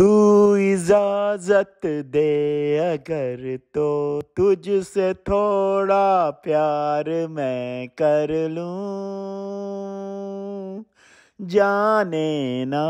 तू इजाजत दे अगर तो तुझसे थोड़ा प्यार मैं कर लूं जाने ना